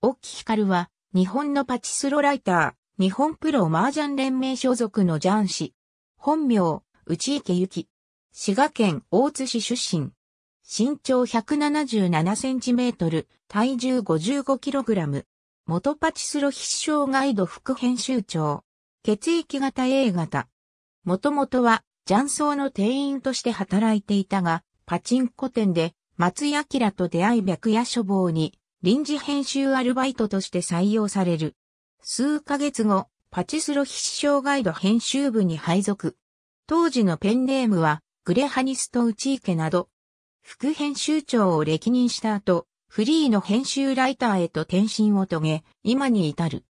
オッキヒカルは、日本のパチスロライター、日本プロ麻雀連盟所属のジャン氏。本名、内池幸。滋賀県大津市出身。身長177センチメートル、体重55キログラム。元パチスロ必勝ガイド副編集長。血液型 A 型。もともとは、ソーの店員として働いていたが、パチンコ店で、松明と出会い白夜処房に臨時編集アルバイトとして採用される。数ヶ月後、パチスロ必勝ガイド編集部に配属。当時のペンネームは、グレハニスト・ウチーケなど、副編集長を歴任した後、フリーの編集ライターへと転身を遂げ、今に至る。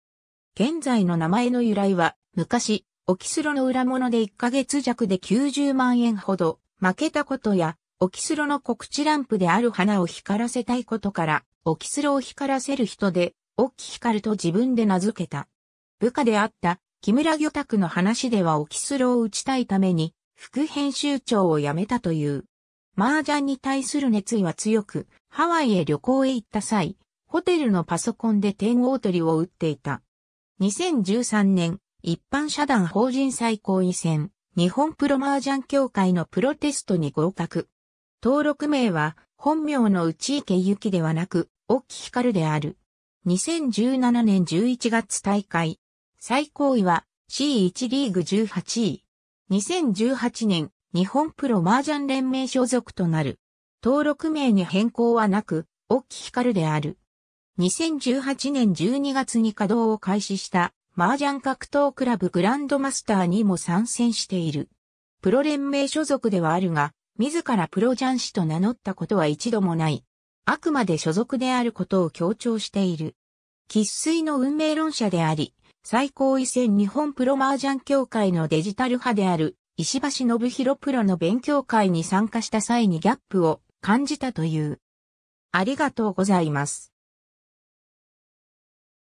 現在の名前の由来は、昔、オキスロの裏物で1ヶ月弱で90万円ほど、負けたことや、オキスロの告知ランプである花を光らせたいことから、オキスロを光らせる人で、オヒカルと自分で名付けた。部下であった木村魚拓の話ではオキスロを打ちたいために、副編集長を辞めたという。麻雀に対する熱意は強く、ハワイへ旅行へ行った際、ホテルのパソコンで点大取りを打っていた。2013年、一般社団法人最高位選、日本プロ麻雀協会のプロテストに合格。登録名は、本名の内池ゆきではなく、大木光である。2017年11月大会。最高位は C1 リーグ18位。2018年日本プロ麻雀連盟所属となる。登録名に変更はなく、大木光である。2018年12月に稼働を開始した麻雀格闘クラブグランドマスターにも参戦している。プロ連盟所属ではあるが、自らプロ雀士と名乗ったことは一度もない。あくまで所属であることを強調している。喫水の運命論者であり、最高位戦日本プロ麻雀協会のデジタル派である石橋信弘プロの勉強会に参加した際にギャップを感じたという。ありがとうございます。